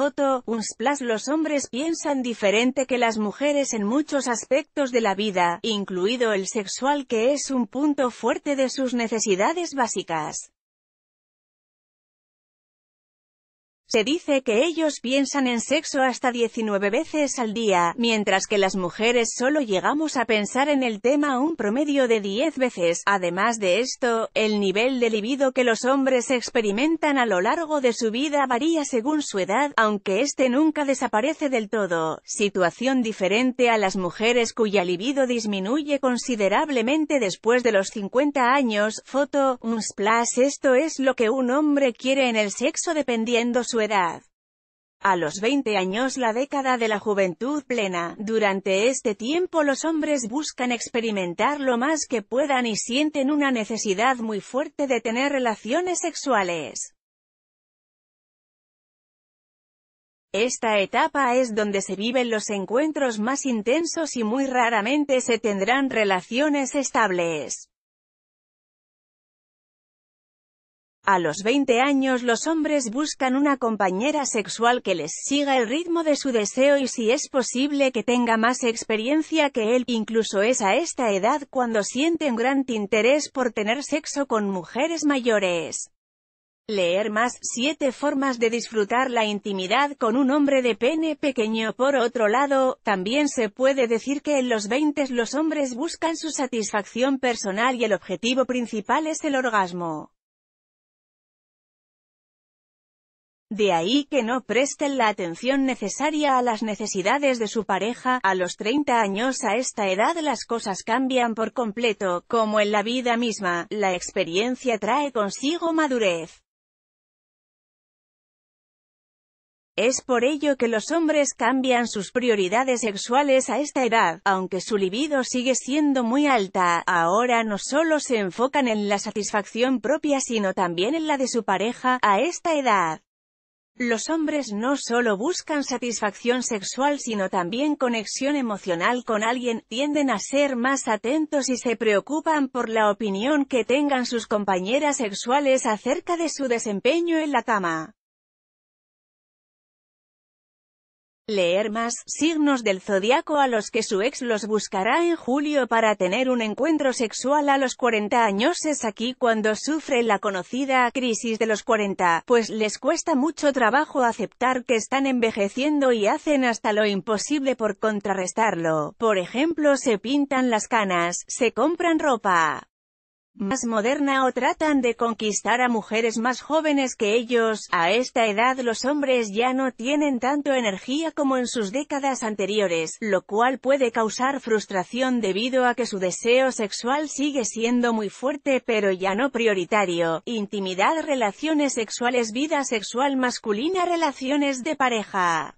Foto, un splash Los hombres piensan diferente que las mujeres en muchos aspectos de la vida, incluido el sexual que es un punto fuerte de sus necesidades básicas. Se dice que ellos piensan en sexo hasta 19 veces al día, mientras que las mujeres solo llegamos a pensar en el tema un promedio de 10 veces. Además de esto, el nivel de libido que los hombres experimentan a lo largo de su vida varía según su edad, aunque este nunca desaparece del todo, situación diferente a las mujeres cuya libido disminuye considerablemente después de los 50 años. Foto, un splash esto es lo que un hombre quiere en el sexo dependiendo su edad. A los 20 años la década de la juventud plena, durante este tiempo los hombres buscan experimentar lo más que puedan y sienten una necesidad muy fuerte de tener relaciones sexuales. Esta etapa es donde se viven los encuentros más intensos y muy raramente se tendrán relaciones estables. A los 20 años los hombres buscan una compañera sexual que les siga el ritmo de su deseo y si es posible que tenga más experiencia que él, incluso es a esta edad cuando sienten gran interés por tener sexo con mujeres mayores. Leer más 7 formas de disfrutar la intimidad con un hombre de pene pequeño. Por otro lado, también se puede decir que en los 20 los hombres buscan su satisfacción personal y el objetivo principal es el orgasmo. De ahí que no presten la atención necesaria a las necesidades de su pareja, a los 30 años a esta edad las cosas cambian por completo, como en la vida misma, la experiencia trae consigo madurez. Es por ello que los hombres cambian sus prioridades sexuales a esta edad, aunque su libido sigue siendo muy alta, ahora no solo se enfocan en la satisfacción propia sino también en la de su pareja, a esta edad. Los hombres no solo buscan satisfacción sexual sino también conexión emocional con alguien, tienden a ser más atentos y se preocupan por la opinión que tengan sus compañeras sexuales acerca de su desempeño en la cama. leer más signos del zodiaco a los que su ex los buscará en julio para tener un encuentro sexual a los 40 años es aquí cuando sufre la conocida crisis de los 40, pues les cuesta mucho trabajo aceptar que están envejeciendo y hacen hasta lo imposible por contrarrestarlo. Por ejemplo, se pintan las canas, se compran ropa, más moderna o tratan de conquistar a mujeres más jóvenes que ellos, a esta edad los hombres ya no tienen tanto energía como en sus décadas anteriores, lo cual puede causar frustración debido a que su deseo sexual sigue siendo muy fuerte pero ya no prioritario, intimidad relaciones sexuales vida sexual masculina relaciones de pareja.